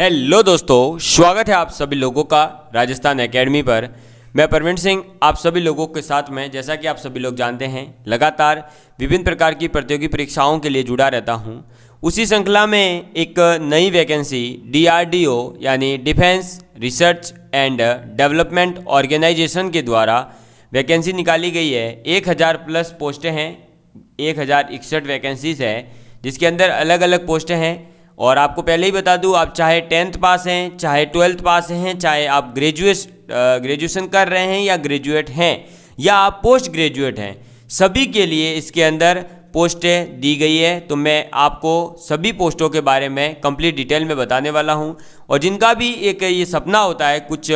hello दोस्तों स्वागत है आप सभी लोगों का राजस्थान एकेडमी पर मैं प्रवीण सिंह आप सभी लोगों के साथ में जैसा कि आप सभी लोग जानते हैं लगातार विभिन्न प्रकार की प्रतियोगी परीक्षाओं के लिए जुड़ा रहता हूं उसी श्रृंखला में एक नई वैकेंसी डीआरडीओ यानी defence research and development organisation के द्वारा वैकेंसी निकाली गई है एक हज़ार प्लस पोस्टें हैं एक हज़ार इकसठ वैकेंसीज़ है जिसके अंदर अलग अलग पोस्टें हैं और आपको पहले ही बता दूँ आप चाहे टेंथ पास हैं चाहे ट्वेल्थ पास हैं चाहे आप ग्रेजुएस ग्रेजुएशन कर रहे हैं या ग्रेजुएट हैं या आप पोस्ट ग्रेजुएट हैं सभी के लिए इसके अंदर पोस्टें दी गई है तो मैं आपको सभी पोस्टों के बारे में कंप्लीट डिटेल में बताने वाला हूं और जिनका भी एक ये सपना होता है कुछ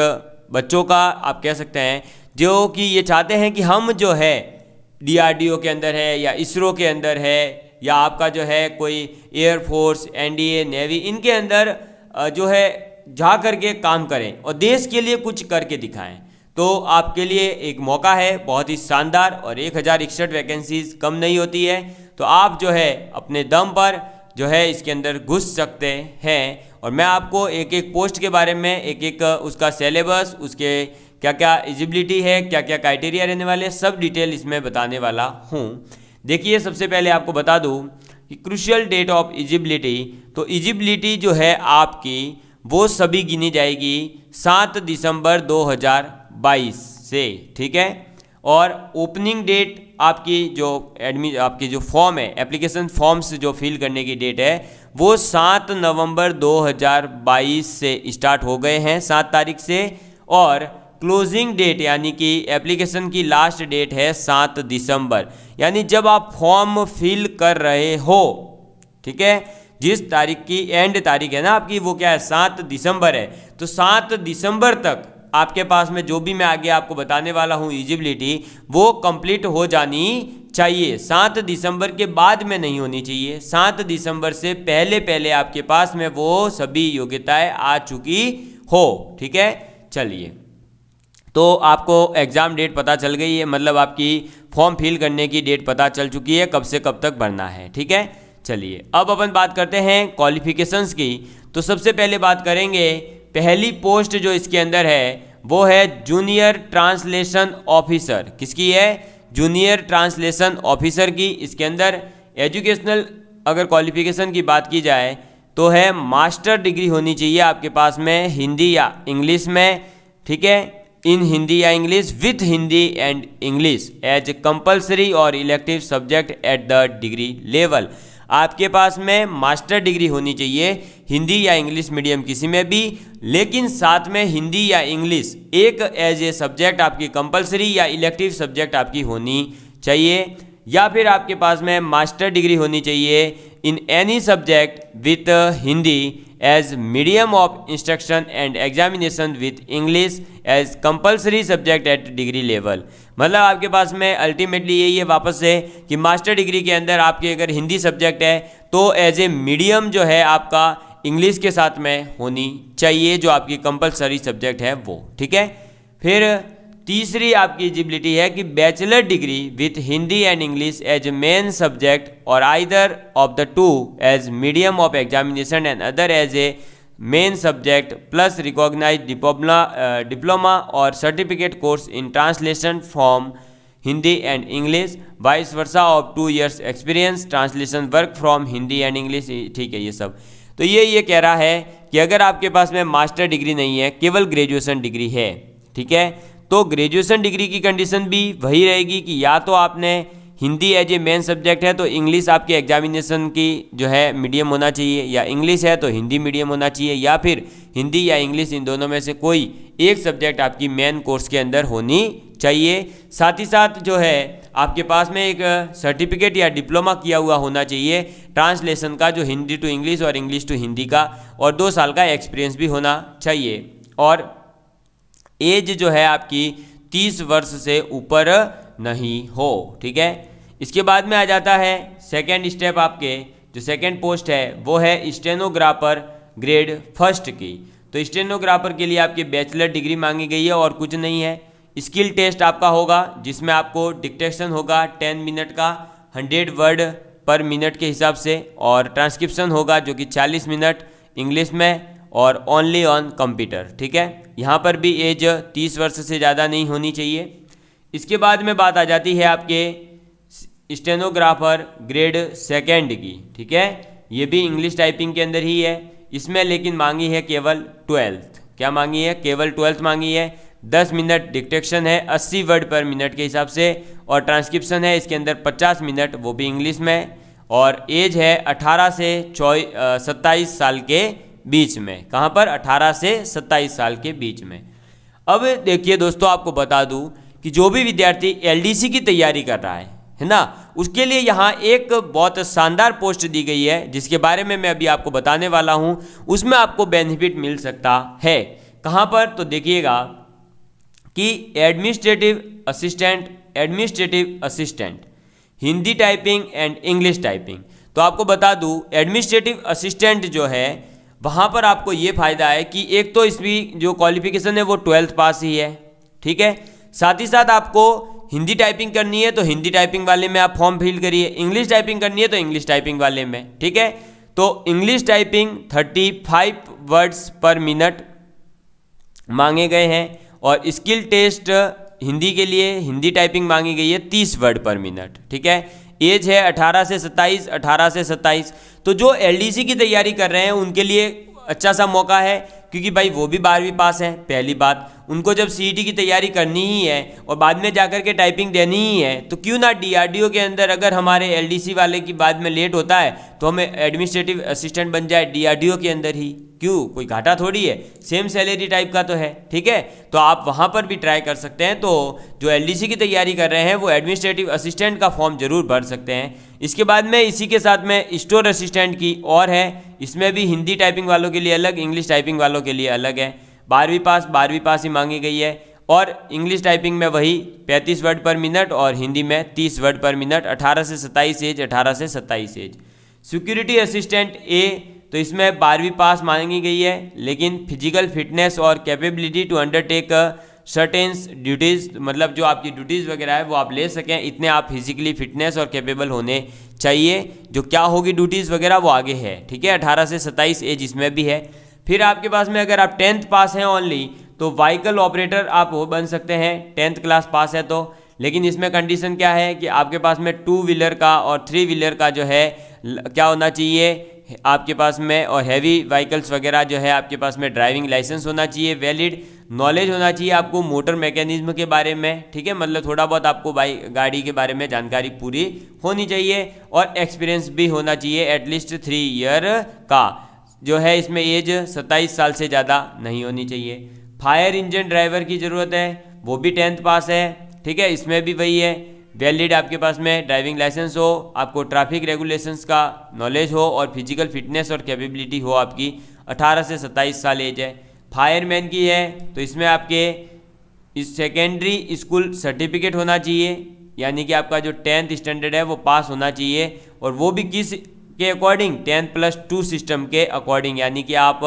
बच्चों का आप कह सकते हैं जो कि ये चाहते हैं कि हम जो है डीआरडीओ के अंदर है या इसरो के अंदर है या आपका जो है कोई एयरफोर्स एनडीए नेवी इनके अंदर जो है जा करके काम करें और देश के लिए कुछ करके दिखाएं तो आपके लिए एक मौका है बहुत ही शानदार और एक हज़ार इकसठ वैकेंसीज कम नहीं होती है तो आप जो है अपने दम पर जो है इसके अंदर घुस सकते हैं और मैं आपको एक एक पोस्ट के बारे में एक एक उसका सेलेबस उसके क्या क्या एजिबिलिटी है क्या क्या क्राइटेरिया रहने वाले सब डिटेल इसमें बताने वाला हूँ देखिए सबसे पहले आपको बता दूँ कि क्रुशियल डेट ऑफ इजिबिलिटी तो इजिबिलिटी जो है आपकी वो सभी गिनी जाएगी सात दिसंबर 2022 से ठीक है और ओपनिंग डेट आपकी जो एडमिट आपकी जो फॉर्म है एप्लीकेशन फॉर्म्स जो फिल करने की डेट है वो सात नवंबर 2022 से स्टार्ट हो गए हैं सात तारीख से और क्लोजिंग डेट यानी कि एप्लीकेशन की लास्ट डेट है सात दिसंबर यानी जब आप फॉर्म फिल कर रहे हो ठीक है जिस तारीख की एंड तारीख है ना आपकी वो क्या है सात दिसंबर है तो सात दिसंबर तक आपके पास में जो भी मैं आगे आपको बताने वाला हूँ इजिबिलिटी वो कंप्लीट हो जानी चाहिए सात दिसंबर के बाद में नहीं होनी चाहिए सात दिसंबर से पहले पहले आपके पास में वो सभी योग्यताएं आ चुकी हो ठीक है चलिए तो आपको एग्ज़ाम डेट पता चल गई है मतलब आपकी फॉर्म फिल करने की डेट पता चल चुकी है कब से कब तक भरना है ठीक है चलिए अब अपन बात करते हैं क्वालिफिकेशंस की तो सबसे पहले बात करेंगे पहली पोस्ट जो इसके अंदर है वो है जूनियर ट्रांसलेशन ऑफिसर किसकी है जूनियर ट्रांसलेशन ऑफिसर की इसके अंदर एजुकेशनल अगर क्वालिफिकेशन की बात की जाए तो है मास्टर डिग्री होनी चाहिए आपके पास में हिंदी या इंग्लिश में ठीक है इन हिंदी या English with Hindi and English as compulsory और elective subject at the degree level आपके पास में मास्टर डिग्री होनी चाहिए हिंदी या इंग्लिश मीडियम किसी में भी लेकिन साथ में हिंदी या इंग्लिश एक एज ए सब्जेक्ट आपकी कंपलसरी या इलेक्टिव सब्जेक्ट आपकी होनी चाहिए या फिर आपके पास में मास्टर डिग्री होनी चाहिए in any subject with Hindi as medium of instruction and examination with English as compulsory subject at degree level मतलब आपके पास में अल्टीमेटली यही है वापस से कि मास्टर डिग्री के अंदर आपके अगर हिंदी सब्जेक्ट है तो एज ए मीडियम जो है आपका इंग्लिश के साथ में होनी चाहिए जो आपकी कंपलसरी सब्जेक्ट है वो ठीक है फिर तीसरी आपकी एजिबिलिटी है कि bachelor degree with Hindi and English as main subject और either of the two as medium of examination and other as a main subject plus recognise diploma diploma और certificate course in translation from Hindi and English बाईस वर्षा of two years experience translation work from Hindi and English ठीक है ये सब तो ये ये कह रहा है कि अगर आपके पास में मास्टर डिग्री नहीं है केवल ग्रेजुएशन डिग्री है ठीक है तो ग्रेजुएशन डिग्री की कंडीशन भी वही रहेगी कि या तो आपने Hindi as a main subject है तो इंग्लिश आपके एग्जामिनेशन की जो है मीडियम होना चाहिए या इंग्लिश है तो हिंदी मीडियम होना चाहिए या फिर हिंदी या इंग्लिश इन दोनों में से कोई एक सब्जेक्ट आपकी मेन कोर्स के अंदर होनी चाहिए साथ ही साथ जो है आपके पास में एक सर्टिफिकेट या डिप्लोमा किया हुआ होना चाहिए ट्रांसलेशन का जो हिंदी टू इंग्लिश और इंग्लिश टू हिंदी का और दो साल का एक्सपीरियंस भी होना चाहिए और एज जो है आपकी तीस वर्ष से ऊपर नहीं हो ठीक है इसके बाद में आ जाता है सेकेंड स्टेप आपके जो सेकेंड पोस्ट है वो है स्टेनोग्राफर ग्रेड फर्स्ट की तो स्टेनोग्राफर के लिए आपकी बैचलर डिग्री मांगी गई है और कुछ नहीं है स्किल टेस्ट आपका होगा जिसमें आपको डिक्टेशन होगा टेन मिनट का हंड्रेड वर्ड पर मिनट के हिसाब से और ट्रांसक्रिप्शन होगा जो कि चालीस मिनट इंग्लिश में और ओनली ऑन कंप्यूटर ठीक है यहाँ पर भी एज तीस वर्ष से ज़्यादा नहीं होनी चाहिए इसके बाद में बात आ जाती है आपके स्टेनोग्राफर ग्रेड सेकेंड की ठीक है ये भी इंग्लिश टाइपिंग के अंदर ही है इसमें लेकिन मांगी है केवल ट्वेल्थ क्या मांगी है केवल ट्वेल्थ मांगी है दस मिनट डिक्टेक्शन है अस्सी वर्ड पर मिनट के हिसाब से और ट्रांसक्रिप्शन है इसके अंदर पचास मिनट वो भी इंग्लिश में और एज है अठारह से चौ सत्ताईस साल के बीच में कहाँ पर 18 से 27 साल के बीच में अब देखिए दोस्तों आपको बता दूँ कि जो भी विद्यार्थी एल की तैयारी कर रहा है है ना उसके लिए यहाँ एक बहुत शानदार पोस्ट दी गई है जिसके बारे में मैं अभी आपको बताने वाला हूँ उसमें आपको बेनिफिट मिल सकता है कहाँ पर तो देखिएगा कि administrative assistant administrative assistant Hindi typing and English typing तो आपको बता दूँ एडमिनिस्ट्रेटिव असिस्टेंट जो है वहाँ पर आपको ये फ़ायदा है कि एक तो इसकी जो क्वालिफिकेशन है वो ट्वेल्थ पास ही है ठीक है साथ ही साथ आपको हिंदी टाइपिंग करनी है तो हिंदी टाइपिंग वाले में आप फॉर्म फिल करिए इंग्लिश टाइपिंग करनी है तो इंग्लिश टाइपिंग वाले में ठीक है तो English typing thirty five words per minute मांगे गए हैं और स्किल टेस्ट हिंदी के लिए हिंदी टाइपिंग मांगी गई है तीस वर्ड पर मिनट ठीक है एज है अठारह से सत्ताईस अठारह से सत्ताईस तो जो एलडीसी की तैयारी कर रहे हैं उनके लिए अच्छा सा मौका है क्योंकि भाई वो भी बारहवीं पास है पहली बात उनको जब सी e की तैयारी करनी ही है और बाद में जाकर के टाइपिंग देनी ही है तो क्यों ना डी के अंदर अगर हमारे एलडीसी वाले की बाद में लेट होता है तो हमें एडमिनिस्ट्रेटिव असिस्टेंट बन जाए डी के अंदर ही क्यों कोई घाटा थोड़ी है सेम सैलरी टाइप का तो है ठीक है तो आप वहाँ पर भी ट्राई कर सकते हैं तो जो एल की तैयारी कर रहे हैं वो एडमिनिस्ट्रेटिव असिस्टेंट का फॉर्म जरूर भर सकते हैं इसके बाद में इसी के साथ में स्टोर असिस्टेंट की और है इसमें भी हिंदी टाइपिंग वालों के लिए अलग इंग्लिश टाइपिंग वालों के लिए अलग है बारहवीं पास बारहवीं पास ही मांगी गई है और इंग्लिश टाइपिंग में वही 35 वर्ड पर मिनट और हिंदी में 30 वर्ड पर मिनट 18 से 27 एज 18 से 27 एज सिक्योरिटी असिस्टेंट ए तो इसमें बारहवीं पास मांगी गई है लेकिन फिजिकल फिटनेस और capability to undertake certain duties मतलब जो आपकी ड्यूटीज़ वगैरह है वो आप ले सकें इतने आप फिजिकली फिटनेस और कैपेबल होने चाहिए जो क्या होगी ड्यूटीज़ वगैरह वो आगे है ठीक है अठारह से सत्ताईस एज इसमें भी है फिर आपके पास में अगर आप टेंथ पास हैं ओनली तो वाइकल ऑपरेटर आप वो बन सकते हैं टेंथ क्लास पास है तो लेकिन इसमें कंडीशन क्या है कि आपके पास में टू व्हीलर का और थ्री व्हीलर का जो है क्या होना चाहिए आपके पास में और हैवी व्हीकल्स वगैरह जो है आपके पास में ड्राइविंग लाइसेंस होना चाहिए वैलिड नॉलेज होना चाहिए आपको मोटर मैकेनिज्म के बारे में ठीक है मतलब थोड़ा बहुत आपको बाइक गाड़ी के बारे में जानकारी पूरी होनी चाहिए और एक्सपीरियंस भी होना चाहिए एटलीस्ट थ्री ईयर का जो है इसमें एज 27 साल से ज़्यादा नहीं होनी चाहिए फायर इंजन ड्राइवर की ज़रूरत है वो भी टेंथ पास है ठीक है इसमें भी वही है वैलिड आपके पास में ड्राइविंग लाइसेंस हो आपको ट्रैफिक रेगुलेशंस का नॉलेज हो और फिजिकल फिटनेस और कैपेबिलिटी हो आपकी 18 से 27 साल एज है फायरमैन की है तो इसमें आपके इस सेकेंडरी स्कूल सर्टिफिकेट होना चाहिए यानी कि आपका जो टेंथ स्टैंडर्ड है वो पास होना चाहिए और वो भी किस के according tenth plus two system के अकॉर्डिंग यानी कि आप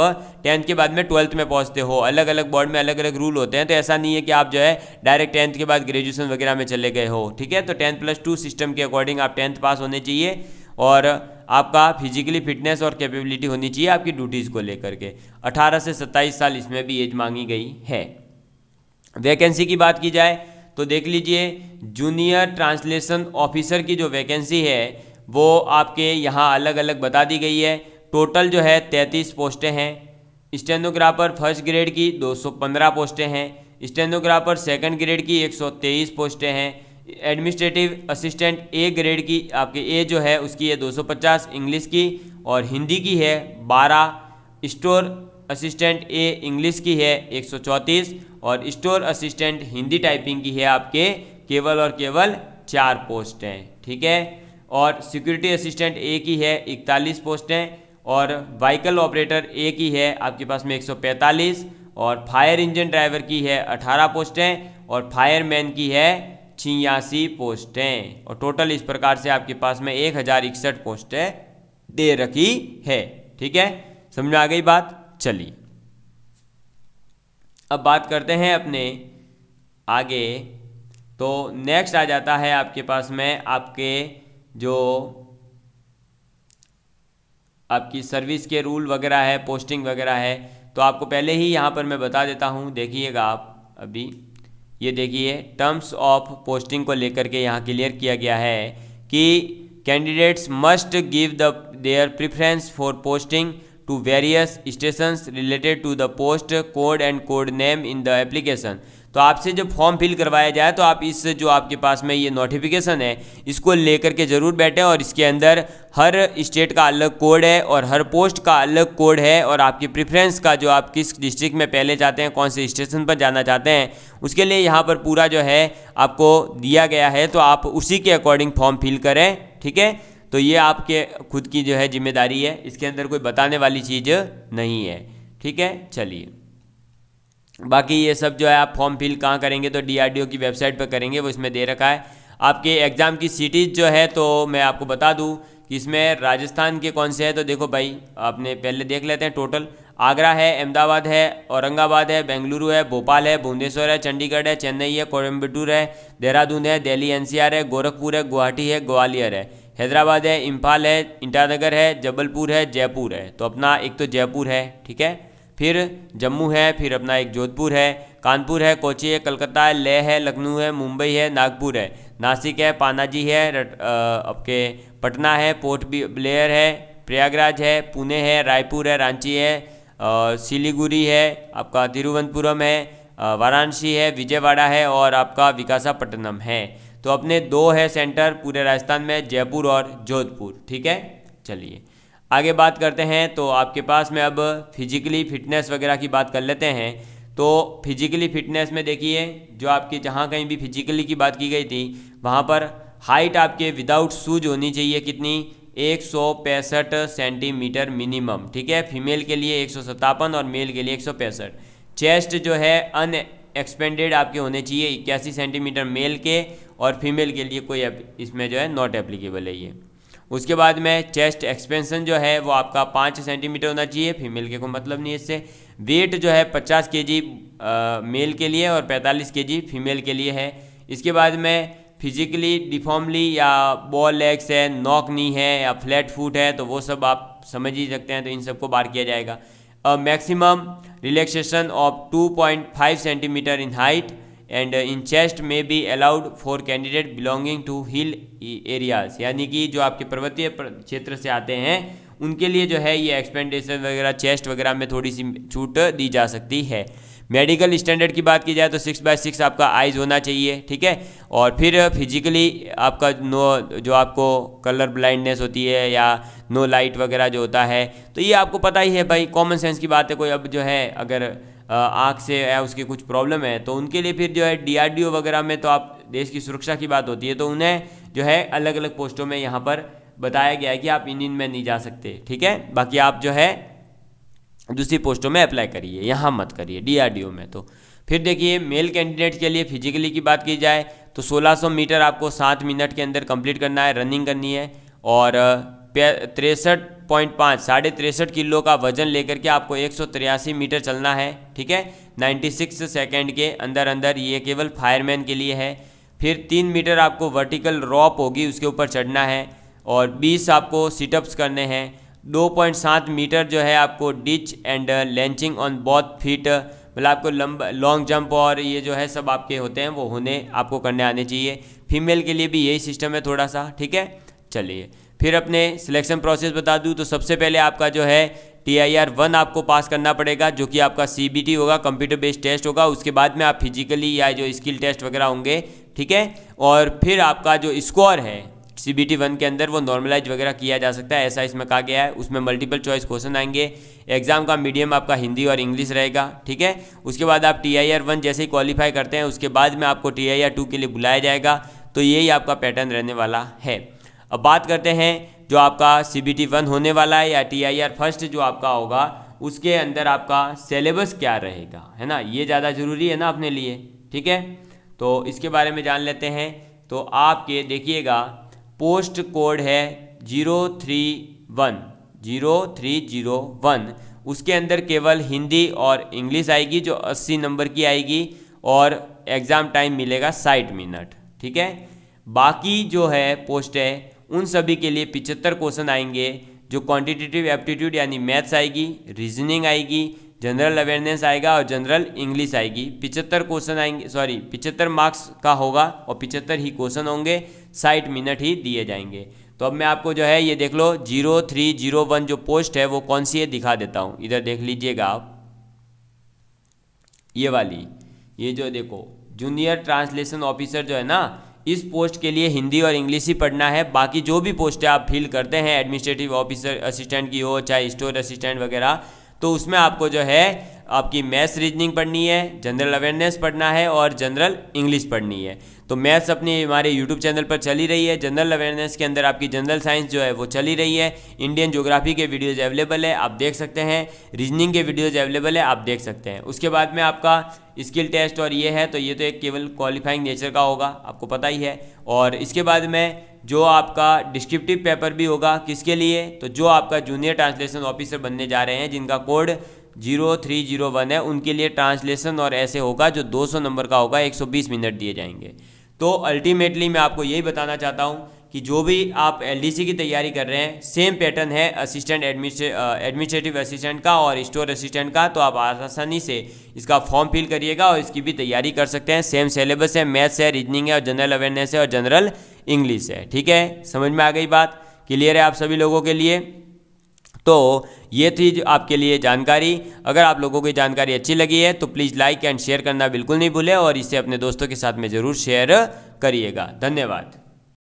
टेंथ के बाद में ट्वेल्थ में पहुंचते हो अलग अलग बोर्ड में अलग अलग रूल होते हैं तो ऐसा नहीं है कि आप जो है डायरेक्ट टेंथ के बाद ग्रेजुएशन वगैरह में चले गए हो ठीक है तो टेंथ प्लस टू सिस्टम के अकॉर्डिंग आप टेंथ पास होने चाहिए और आपका फिजिकली फिटनेस और कैपेबिलिटी होनी चाहिए आपकी ड्यूटीज़ को लेकर के अठारह से सत्ताईस साल इसमें भी एज मांगी गई है वैकेंसी की बात की जाए तो देख लीजिए जूनियर ट्रांसलेशन ऑफिसर की जो वैकेंसी है वो आपके यहाँ अलग अलग बता दी गई है टोटल जो है तैंतीस पोस्टें हैं स्टेनोग्राफर फर्स्ट ग्रेड की 215 पोस्टें हैं स्टेनोग्राफर सेकंड ग्रेड की 123 पोस्टें हैं एडमिनिस्ट्रेटिव असिस्टेंट ए ग्रेड की आपके ए जो है उसकी है 250 इंग्लिश की और हिंदी की है 12 स्टोर असिस्टेंट ए इंग्लिश की है चौंतीस और स्टोर असिस्टेंट हिंदी टाइपिंग की है आपके केवल और केवल चार पोस्ट हैं ठीक है और सिक्योरिटी असिस्टेंट एक ही है इकतालीस पोस्टें और वाइकल ऑपरेटर एक ही है आपके पास में 145 और फायर इंजन ड्राइवर की है 18 पोस्टें और फायरमैन की है छियासी पोस्टें और टोटल इस प्रकार से आपके पास में एक हज़ार इकसठ पोस्टें दे रखी है ठीक है समझ में आ गई बात चलिए अब बात करते हैं अपने आगे तो नेक्स्ट आ जाता है आपके पास में आपके जो आपकी सर्विस के रूल वगैरह है पोस्टिंग वगैरह है तो आपको पहले ही यहाँ पर मैं बता देता हूँ देखिएगा आप अभी ये देखिए टर्म्स ऑफ पोस्टिंग को लेकर के यहाँ क्लियर किया गया है कि candidates must give the their preference for posting to various stations related to the post code and code name in the application तो आपसे जब फॉर्म फिल करवाया जाए तो आप इस जो आपके पास में ये नोटिफिकेशन है इसको लेकर के ज़रूर बैठें और इसके अंदर हर स्टेट का अलग कोड है और हर पोस्ट का अलग कोड है और आपकी प्रेफरेंस का जो आप किस डिस्ट्रिक्ट में पहले जाते हैं कौन से स्टेशन पर जाना चाहते हैं उसके लिए यहाँ पर पूरा जो है आपको दिया गया है तो आप उसी के अकॉर्डिंग फॉर्म फिल करें ठीक है तो ये आपके खुद की जो है जिम्मेदारी है इसके अंदर कोई बताने वाली चीज़ नहीं है ठीक है चलिए बाकी ये सब जो है आप फॉर्म फिल कहाँ करेंगे तो डी की वेबसाइट पर करेंगे वो इसमें दे रखा है आपके एग्ज़ाम की सिटीज़ जो है तो मैं आपको बता दूँ कि इसमें राजस्थान के कौन से हैं तो देखो भाई आपने पहले देख लेते हैं टोटल आगरा है अहमदाबाद है औरंगाबाद है बेंगलुरु है भोपाल है भुवनेश्वर है चंडीगढ़ है चेन्नई है कोयम्बटूर है देहरादून है दिल्ली एनसीआर है गोरखपुर है गुवाहाटी है ग्वालियर है हैदराबाद है इम्फाल है इंटानगर है जबलपुर है जयपुर है तो अपना एक तो जयपुर है ठीक है फिर जम्मू है फिर अपना एक जोधपुर है कानपुर है कोची है कलकत्ता है लेह है लखनऊ है मुंबई है नागपुर है नासिक है पानाजी है आपके पटना है पोर्ट ब्लेयर है प्रयागराज है पुणे है रायपुर है रांची है सिलीगुड़ी है आपका तिरुवनंतपुरम है वाराणसी है विजयवाड़ा है और आपका विकासापट्टनम है तो अपने दो है सेंटर पूरे राजस्थान में जयपुर और जोधपुर ठीक है चलिए आगे बात करते हैं तो आपके पास में अब फिजिकली फिटनेस वगैरह की बात कर लेते हैं तो फिजिकली फिटनेस में देखिए जो आपकी जहाँ कहीं भी फिजिकली की बात की गई थी वहाँ पर हाइट आपके विदाउट शूज होनी चाहिए कितनी एक सेंटीमीटर मिनिमम ठीक है फीमेल के लिए एक और मेल के लिए एक चेस्ट जो है अन एक्सपेंडेड आपके होने चाहिए इक्यासी सेंटीमीटर मेल के और फीमेल के लिए कोई इसमें जो है नॉट एप्लीकेबल है ये उसके बाद में चेस्ट एक्सपेंसन जो है वो आपका पाँच सेंटीमीटर होना चाहिए फीमेल के को मतलब नहीं इससे वेट जो है पचास के जी मेल के लिए और पैंतालीस के जी फीमेल के लिए है इसके बाद में फिजिकली डिफॉर्मली या बॉल लेग्स है नॉक नी है या फ्लैट फुट है तो वो सब आप समझ ही सकते हैं तो इन सबको बार किया जाएगा maximum relaxation of 2.5 centimetre in height and in chest may be allowed for candidate belonging to hill areas यानी कि जो आपके पर्वतीय क्षेत्र से आते हैं उनके लिए जो है ये एक्सपेंडेशन वगैरह चेस्ट वगैरह में थोड़ी सी छूट दी जा सकती है मेडिकल स्टैंडर्ड की बात की जाए तो सिक्स बाय सिक्स आपका आइज होना चाहिए ठीक है और फिर फिजिकली आपका नो जो आपको कलर ब्लाइंडनेस होती है या नो लाइट वगैरह जो होता है तो ये आपको पता ही है भाई कॉमन सेंस की बात है कोई अब जो है अगर आँख से या उसकी कुछ प्रॉब्लम है तो उनके लिए फिर जो है डी वगैरह में तो आप देश की सुरक्षा की बात होती है तो उन्हें जो है अलग अलग पोस्टों में यहाँ पर बताया गया है कि आप इन इन में नहीं जा सकते ठीक है बाकी आप जो है दूसरी पोस्टों में अप्लाई करिए यहाँ मत करिए डी में तो फिर देखिए मेल कैंडिडेट के लिए फिजिकली की बात की जाए तो 1600 मीटर आपको सात मिनट के अंदर कंप्लीट करना है रनिंग करनी है और तिरसठ पॉइंट पाँच साढ़े तिरसठ किलो का वजन लेकर के आपको एक सौ तिरासी मीटर चलना है ठीक है नाइन्टी सिक्स सेकेंड के अंदर अंदर ये केवल फायरमैन के लिए है फिर तीन मीटर आपको वर्टिकल रॉप होगी उसके ऊपर चढ़ना है और बीस आपको सिटअप्स करने हैं दो पॉइंट सात मीटर जो है आपको डिच एंड लेंचिंग ऑन बॉथ फीट मतलब आपको लंबा लॉन्ग जंप और ये जो है सब आपके होते हैं वो होने आपको करने आने चाहिए फीमेल के लिए भी यही सिस्टम है थोड़ा सा ठीक है चलिए फिर अपने सिलेक्शन प्रोसेस बता दूँ तो सबसे पहले आपका जो है टी आई आर वन आपको पास करना पड़ेगा जो कि आपका सी बी टी होगा कंप्यूटर बेस्ड टेस्ट होगा उसके बाद में आप फिजिकली या जो स्किल टेस्ट वगैरह होंगे ठीक है और फिर आपका जो स्कोर है सी बी टी वन के अंदर वो नॉर्मलाइज वगैरह किया जा सकता है ऐसा इसमें कहा गया है उसमें मल्टीपल चॉइस क्वेश्चन आएंगे एग्जाम का मीडियम आपका हिंदी और इंग्लिश रहेगा ठीक है उसके बाद आप टी आई आर वन जैसे ही क्वालिफाई करते हैं उसके बाद में आपको टी आई आर टू के लिए बुलाया जाएगा तो यही आपका पैटर्न रहने वाला है अब बात करते हैं जो आपका सी बी टी वन होने वाला है या टी आई आर फर्स्ट जो आपका होगा उसके अंदर आपका सिलेबस क्या रहेगा है ना ये ज़्यादा ज़रूरी है ना अपने लिए ठीक है तो इसके बारे में जान लेते हैं तो आपके देखिएगा पोस्ट कोड है zero three one zero three zero one उसके अंदर केवल हिंदी और इंग्लिश आएगी जो अस्सी नंबर की आएगी और एग्ज़ाम टाइम मिलेगा साठ मिनट ठीक है बाकी जो है पोस्ट है उन सभी के लिए पिचहत्तर क्वेश्चन आएंगे जो क्वांटिटेटिव एप्टीट्यूड यानी मैथ्स आएगी रीजनिंग आएगी जनरल अवेयरनेस आएगा और जनरल इंग्लिश आएगी पिचहत्तर क्वेश्चन आएंगे सॉरी पिचहत्तर मार्क्स का होगा और पिचहत्तर ही क्वेश्चन होंगे साठ मिनट ही दिए जाएंगे तो अब मैं आपको जो है ये देख लो जीरो थ्री जीरो वन जो पोस्ट है वो कौन सी है दिखा देता हूँ इधर देख लीजिएगा आप ये वाली ये जो देखो जूनियर ट्रांसलेशन ऑफिसर जो है ना इस पोस्ट के लिए हिंदी और इंग्लिश ही पढ़ना है बाकी जो भी पोस्टें आप फिल करते हैं एडमिनिस्ट्रेटिव ऑफिसर असिस्टेंट की हो चाहे स्टोर असिस्टेंट वगैरह तो उसमें आपको जो है आपकी मैथ्स रीजनिंग पढ़नी है जनरल अवेयरनेस पढ़ना है और जनरल इंग्लिश पढ़नी है तो मैथ्स अपनी हमारे यूट्यूब चैनल पर चली रही है जनरल अवेयरनेस के अंदर आपकी जनरल साइंस जो है वो चली रही है इंडियन ज्योग्राफी के वीडियोज अवेलेबल है आप देख सकते हैं रीजनिंग के वीडियोज अवेलेबल है आप देख सकते हैं उसके बाद में आपका स्किल टेस्ट और ये है तो ये तो एक केवल क्वालिफाइंग नेचर का होगा आपको पता ही है और इसके बाद में जो आपका डिस्क्रिप्टिव पेपर भी होगा किसके लिए तो जो आपका जूनियर ट्रांसलेशन ऑफिसर बनने जा रहे हैं जिनका code zero three zero one है उनके लिए ट्रांसलेशन और ऐसे होगा जो 200 नंबर का होगा 120 मिनट दिए जाएंगे तो अल्टीमेटली मैं आपको यही बताना चाहता हूँ कि जो भी आप एल की तैयारी कर रहे हैं सेम पैटर्न है असिस्टेंट एडमिनिस्ट्रेटिव असिस्टेंट का और स्टोर असिस्टेंट का तो आप आसानी से इसका फॉर्म फिल करिएगा और इसकी भी तैयारी कर सकते हैं सेम सिलेबस है मैथ्स है रीजनिंग है और जनरल अवेयरनेस है और जनरल इंग्लिश है ठीक है समझ में आ गई बात क्लियर है आप सभी लोगों के लिए तो ये थी जो आपके लिए जानकारी अगर आप लोगों को जानकारी अच्छी लगी है तो प्लीज़ लाइक एंड शेयर करना बिल्कुल नहीं भूलें और इसे अपने दोस्तों के साथ में ज़रूर शेयर करिएगा धन्यवाद